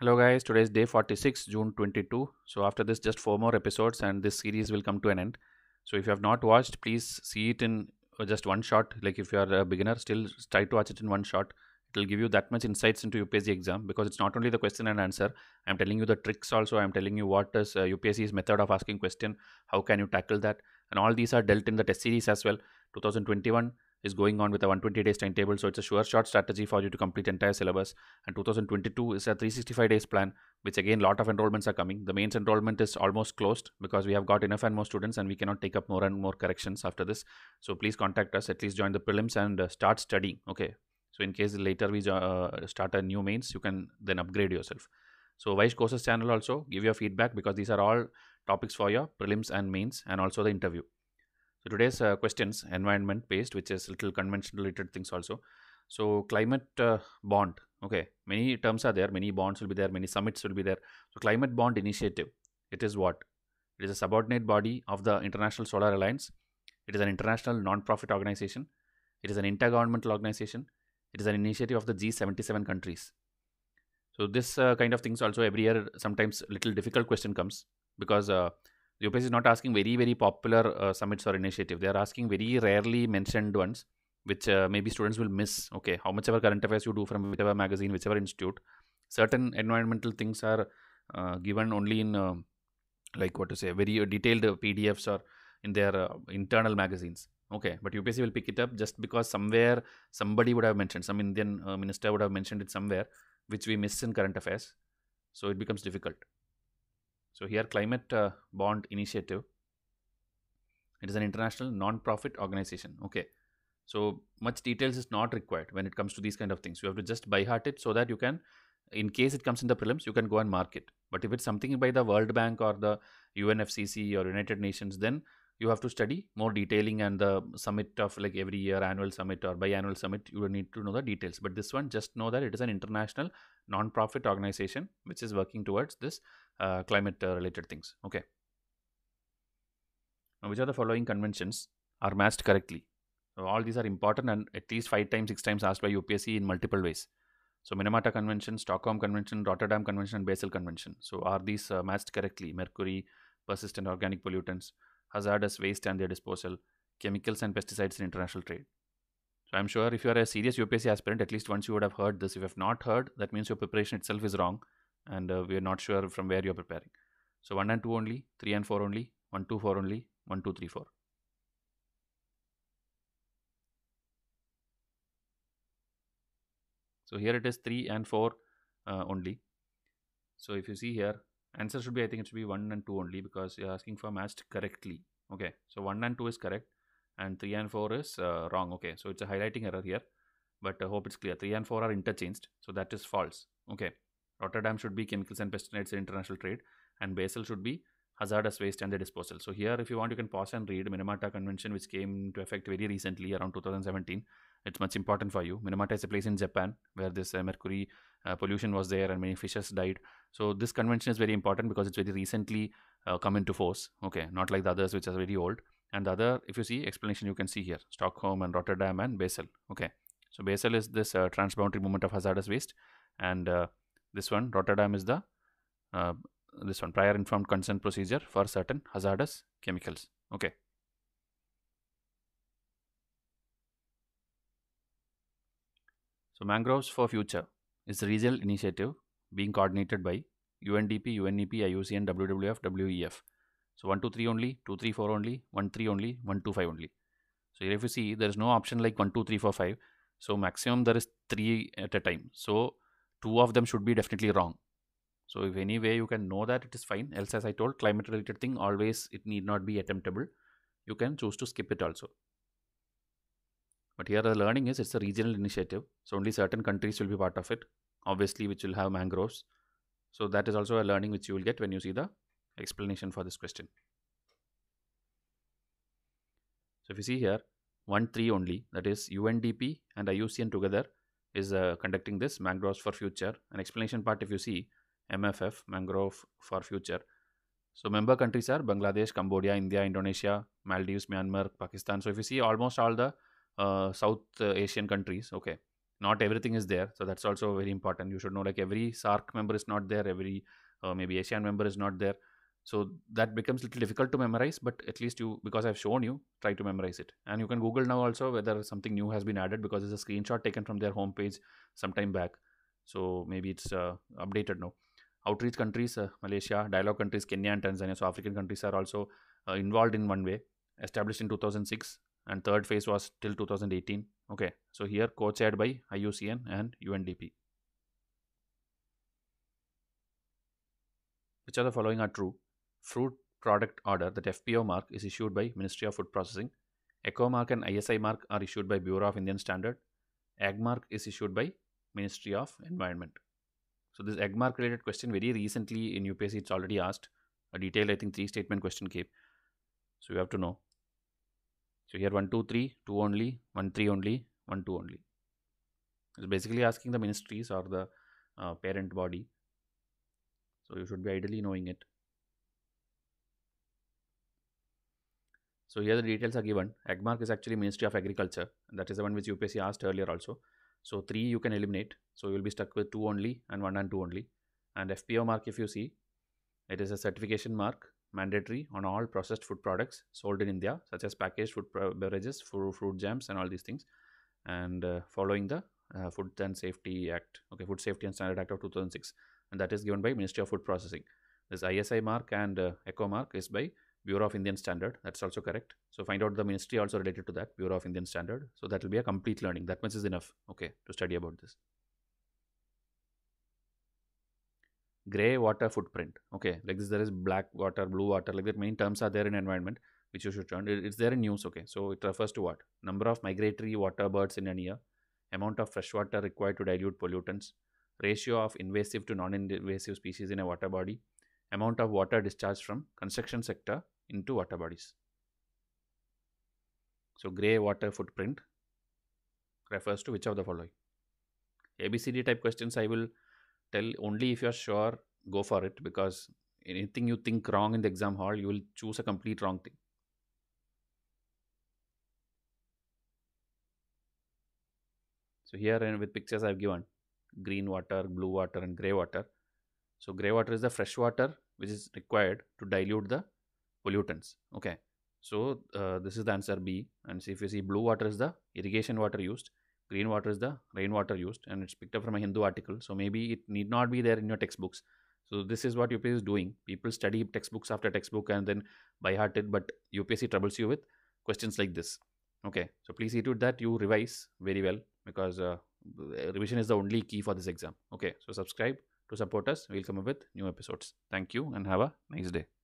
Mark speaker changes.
Speaker 1: hello guys today is day 46 june 22 so after this just four more episodes and this series will come to an end so if you have not watched please see it in uh, just one shot like if you are a beginner still try to watch it in one shot it will give you that much insights into upsc exam because it's not only the question and answer i'm telling you the tricks also i'm telling you what is uh, upsc's method of asking question how can you tackle that and all these are dealt in the test series as well 2021 is going on with a 120 days timetable, so it's a sure shot strategy for you to complete entire syllabus. And 2022 is a 365 days plan, which again, lot of enrollments are coming. The mains enrollment is almost closed because we have got enough and more students, and we cannot take up more and more corrections after this. So please contact us. At least join the prelims and uh, start studying. Okay. So in case later we uh, start a new mains, you can then upgrade yourself. So Vice Courses channel also give your feedback because these are all topics for your prelims and mains and also the interview today's uh, questions environment based which is little convention related things also so climate uh, bond okay many terms are there many bonds will be there many summits will be there so climate bond initiative it is what it is a subordinate body of the international solar alliance it is an international non-profit organization it is an intergovernmental organization it is an initiative of the g77 countries so this uh, kind of things also every year sometimes little difficult question comes because uh, UPSC is not asking very, very popular uh, summits or initiative. They are asking very rarely mentioned ones, which uh, maybe students will miss. Okay, how much ever current affairs you do from whichever magazine, whichever institute, certain environmental things are uh, given only in like what to say very detailed PDFs or in their internal magazines okay but upsc will pick it up just because somewhere somebody would have mentioned some indian uh, minister would have mentioned it somewhere which we miss in current affairs so it becomes difficult so here Climate uh, Bond Initiative. It is an international non-profit organization. Okay. So much details is not required when it comes to these kind of things. You have to just buy heart it so that you can, in case it comes in the prelims, you can go and mark it. But if it's something by the World Bank or the UNFCC or United Nations, then you have to study more detailing and the summit of like every year annual summit or biannual summit you will need to know the details but this one just know that it is an international non-profit organization which is working towards this uh, climate uh, related things okay now which are the following conventions are matched correctly so all these are important and at least five times six times asked by upsc in multiple ways so minamata convention stockholm convention rotterdam convention and basel convention so are these uh, matched correctly mercury persistent organic pollutants hazardous waste and their disposal, chemicals and pesticides in international trade. So I'm sure if you are a serious UPSC aspirant, at least once you would have heard this. If you have not heard, that means your preparation itself is wrong and uh, we are not sure from where you're preparing. So 1 and 2 only, 3 and 4 only, 1, 2, 4 only, 1, 2, 3, 4. So here it is 3 and 4 uh, only. So if you see here, answer should be I think it should be 1 and 2 only because you're asking for matched correctly okay so 1 and 2 is correct and 3 and 4 is uh, wrong okay so it's a highlighting error here but I hope it's clear 3 and 4 are interchanged so that is false okay Rotterdam should be chemicals and pesticides in international trade and Basel should be hazardous waste and the disposal. So here if you want you can pause and read Minamata Convention which came into effect very recently around 2017 it's much important for you. Minamata is a place in Japan where this uh, mercury uh, pollution was there and many fishes died. So this convention is very important because it's very recently uh, come into force. Okay, not like the others which are very old. And the other, if you see explanation, you can see here Stockholm and Rotterdam and Basel. Okay, so Basel is this uh, transboundary movement of hazardous waste, and uh, this one Rotterdam is the uh, this one prior informed consent procedure for certain hazardous chemicals. Okay. So Mangroves for Future is a regional initiative being coordinated by UNDP, UNEP, IUCN, WWF, WEF. So 123 only, 234 only, one three only, 125 only. So here if you see there is no option like 1, 2, 3, 4, 5. So maximum there is 3 at a time. So 2 of them should be definitely wrong. So if any way you can know that it is fine. Else as I told climate related thing always it need not be attemptable. You can choose to skip it also. But here the learning is it's a regional initiative. So only certain countries will be part of it, obviously, which will have mangroves. So that is also a learning which you will get when you see the explanation for this question. So if you see here, 1-3 only, that is UNDP and IUCN together is uh, conducting this mangroves for future. An explanation part if you see, MFF, mangrove for future. So member countries are Bangladesh, Cambodia, India, Indonesia, Maldives, Myanmar, Pakistan. So if you see almost all the uh, South uh, Asian countries. Okay, not everything is there, so that's also very important. You should know like every SARC member is not there, every uh, maybe Asian member is not there. So that becomes little difficult to memorize, but at least you because I've shown you, try to memorize it. And you can Google now also whether something new has been added because it's a screenshot taken from their homepage sometime back. So maybe it's uh, updated now. Outreach countries, uh, Malaysia, dialogue countries, Kenya and Tanzania. So African countries are also uh, involved in one way established in 2006 and third phase was till 2018 okay so here co-chaired by IUCN and UNDP which of the following are true fruit product order that FPO mark is issued by Ministry of Food Processing ECHO mark and ISI mark are issued by Bureau of Indian Standard egg mark is issued by Ministry of Environment so this egg mark related question very recently in UPSC it's already asked a detailed I think three statement question came so you have to know so here 1, 2, 3, 2 only, 1, 3 only, 1, 2 only. It's basically asking the ministries or the uh, parent body. So you should be ideally knowing it. So here the details are given. AgMark is actually Ministry of Agriculture. That is the one which UPSC asked earlier also. So 3 you can eliminate. So you will be stuck with 2 only and 1 and 2 only. And FPO mark if you see, it is a certification mark mandatory on all processed food products sold in India, such as packaged food beverages, fruit, fruit jams, and all these things, and uh, following the uh, Food and Safety Act, okay, Food Safety and Standard Act of 2006, and that is given by Ministry of Food Processing. This ISI mark and uh, ECHO mark is by Bureau of Indian Standard. That's also correct. So find out the ministry also related to that Bureau of Indian Standard. So that will be a complete learning. That much is enough. Okay, to study about this. gray water footprint okay like this there is black water blue water like that many terms are there in environment which you should turn it's there in news okay so it refers to what number of migratory water birds in a year amount of fresh water required to dilute pollutants ratio of invasive to non-invasive species in a water body amount of water discharged from construction sector into water bodies so gray water footprint refers to which of the following abcd type questions i will tell only if you're sure go for it because anything you think wrong in the exam hall you will choose a complete wrong thing so here with pictures i've given green water blue water and gray water so gray water is the fresh water which is required to dilute the pollutants okay so uh, this is the answer b and see if you see blue water is the irrigation water used Green water is the rainwater used, and it's picked up from a Hindu article. So maybe it need not be there in your textbooks. So this is what UPSC is doing. People study textbooks after textbook and then by heart it, but UPSC troubles you with questions like this. Okay, so please see to it that you revise very well because uh, revision is the only key for this exam. Okay, so subscribe to support us. We'll come up with new episodes. Thank you and have a nice day.